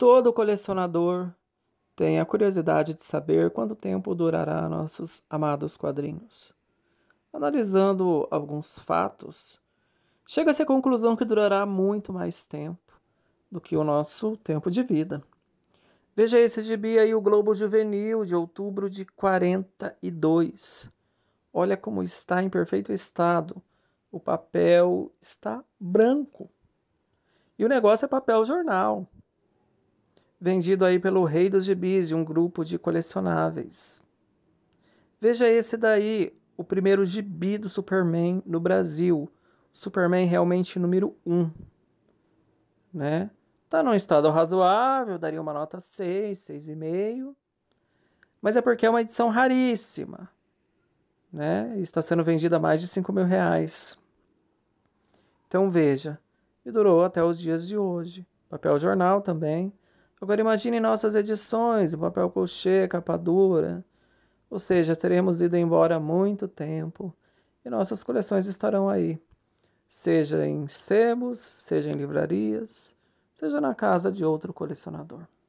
Todo colecionador tem a curiosidade de saber quanto tempo durará nossos amados quadrinhos. Analisando alguns fatos, chega-se à conclusão que durará muito mais tempo do que o nosso tempo de vida. Veja esse gibi aí, o Globo Juvenil, de outubro de 42. Olha como está em perfeito estado. O papel está branco. E o negócio é papel jornal vendido aí pelo Rei dos Gibis, e um grupo de colecionáveis. Veja esse daí, o primeiro gibi do Superman no Brasil. Superman realmente número 1. Um, né? Tá num estado razoável, daria uma nota 6, 6,5. Mas é porque é uma edição raríssima. Né? está sendo vendida a mais de 5 mil reais. Então veja, e durou até os dias de hoje. Papel jornal também, Agora imagine nossas edições, o papel colchê, capa dura. Ou seja, teremos ido embora há muito tempo e nossas coleções estarão aí, seja em sebos, seja em livrarias, seja na casa de outro colecionador.